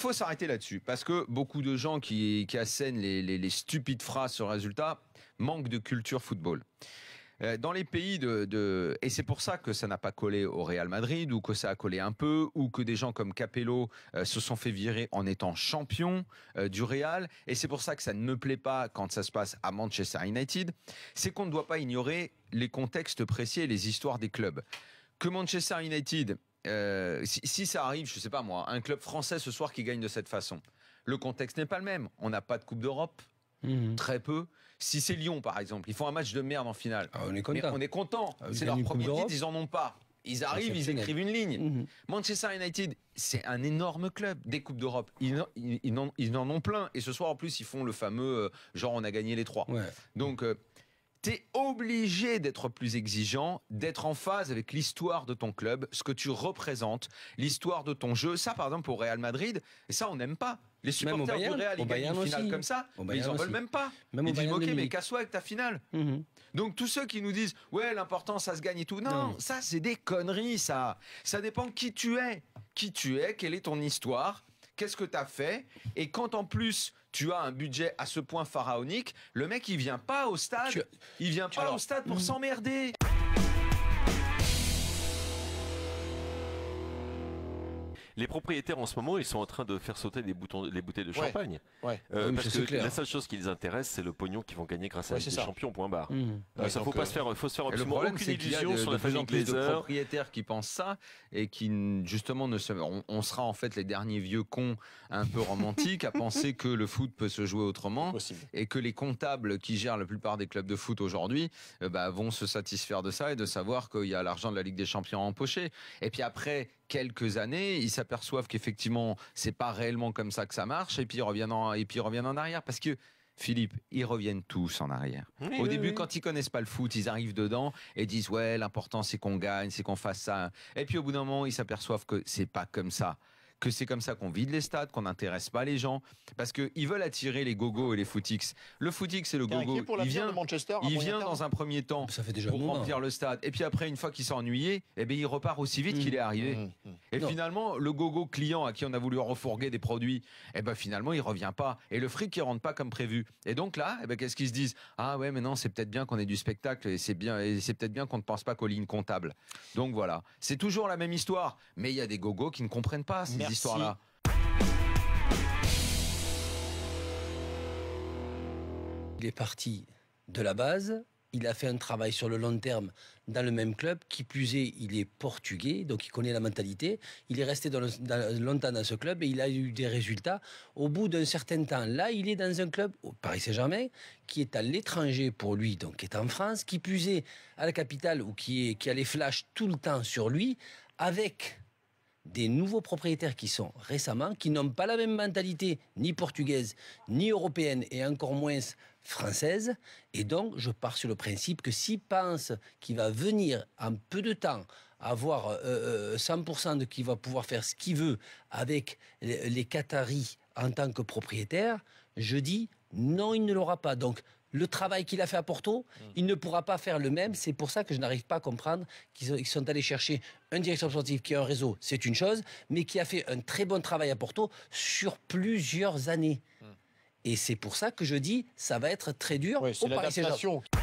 faut s'arrêter là-dessus parce que beaucoup de gens qui, qui assènent les, stupides phrases sur résultat manquent de culture football. Euh, dans les pays de, de et c'est pour ça que ça n'a pas collé au Real Madrid ou que ça a collé un peu ou que des gens comme Capello euh, se sont fait virer en étant champion euh, du Real et c'est pour ça que ça ne me plaît pas quand ça se passe à Manchester United, c'est qu'on ne doit pas ignorer les contextes précis et les histoires des clubs. Que Manchester United euh, si, ça arrive, je sais pas moi, un club français ce soir qui gagne de cette façon, le contexte n'est pas le même. On n'a pas de Coupe d'Europe. Mhm. Très peu. Si c'est Lyon, par exemple, ils font un match de merde en finale. Ah, on est content. Ah, c'est leur premier titre, ils en ont pas. Ils arrivent, ils écrivent une ligne. Mhm. Manchester United, c'est un énorme club des Coupes d'Europe. Ils, ils, en ont plein. Et ce soir, en plus, ils font le fameux euh, genre on a gagné les trois. Donc, euh, t'es obligé d'être plus exigeant, d'être en phase avec l'histoire de ton club, ce que tu représentes, l'histoire de ton jeu. Ça, par exemple, pour Real Madrid, et ça, on n'aime pas. Les supporters du Real, ils gagnent une finale comme ça, mais ils en veulent même pas. Même ils disent, ok, mais casse-toi avec ta finale. Mhm. Donc, tous ceux qui nous disent, ouais, l'important, ça se gagne et tout. Non, non. ça, c'est des conneries, ça. Ça dépend qui tu es. Qui tu es, quelle est ton histoire, qu'est-ce que tu as fait Et quand en plus tu as un budget à ce point pharaonique, le mec il vient pas au stade, il vient pas au stade pour s'emmerder. Les propriétaires en ce moment, ils sont en train de faire sauter les, boutons, les bouteilles de champagne. Euh, ah parce que la seule chose qui les intéresse, c'est le pognon qu'ils vont gagner grâce à ouais, Ligue des Champions. Point barre. Mmh. ça faut pas euh, se faire, faut se faire problème, aucune illusion sur la de De propriétaires qui pensent ça et qui justement ne on, sera en fait les derniers vieux cons un peu romantiques à penser que le foot peut se jouer autrement et que les comptables qui gèrent la plupart des clubs de foot aujourd'hui euh, bah, vont se satisfaire de ça et de savoir qu'il y a l'argent de la Ligue des Champions empoché. Et puis après, quelques années, ils s'aperçoivent qu'effectivement, c'est pas réellement comme ça que ça marche, et puis ils reviennent en, et puis reviennent en arrière parce que Philippe, ils reviennent tous en arrière. Au début, quand ils connaissent pas le foot, ils arrivent dedans et disent ouais, l'important c'est qu'on gagne, c'est qu'on fasse ça. Et puis au bout d'un moment, ils s'aperçoivent que c'est pas comme ça que c'est comme ça qu'on vide les stades, qu'on n'intéresse pas les gens, parce qu'ils veulent attirer les gogos et les footix. Le footix c'est le gogo, il vient, de il vient dans un premier temps ça fait déjà pour remplir le stade, et puis après, une fois qu'il s'est ennuyé, eh ben, il repart aussi vite mmh. qu'il est arrivé. Mmh. Mmh. Et finalement, le gogo client à qui on a voulu refourguer des produits, eh ben finalement, il revient pas. Et le fric, il rentre pas comme prévu. Et donc là, eh ben, qu'est-ce qu'ils se disent Ah ouais, mais non, c'est peut-être bien qu'on ait du spectacle, et c'est bien, et c'est peut-être bien qu'on ne pense pas qu'aux lignes comptables. Donc voilà, c'est toujours la même histoire, mais il y a des gogos qui ne comprennent pas là Il est parti de la base, il a fait un travail sur le long terme dans le même club. Qui plus est, il est portugais, donc il connaît la mentalité. Il est resté dans longtemps dans ce club et il a eu des résultats au bout d'un certain temps. Là, il est dans un club, au Paris Saint-Germain, qui est à l'étranger pour lui, donc qui est en France. Qui plus est, à la capitale, ou qui, qui a les flashs tout le temps sur lui, avec des nouveaux propriétaires qui sont récemment, qui n'ont pas la même mentalité ni portugaise, ni européenne, et encore moins française. Et donc, je pars sur le principe que s'il pense qu'il va venir en peu de temps avoir 100% euh, euh, de qui va pouvoir faire ce qu'il veut avec les Qataris en tant que propriétaire, je dis non, il ne l'aura pas. Donc, le travail qu'il a fait à Porto, mmh. il ne pourra pas faire le même. C'est pour ça que je n'arrive pas à comprendre qu'ils sont allés chercher un directeur sportif qui a un réseau, c'est une chose, mais qui a fait un très bon travail à Porto sur plusieurs années. Mmh. Et c'est pour ça que je dis, ça va être très dur pour au Paris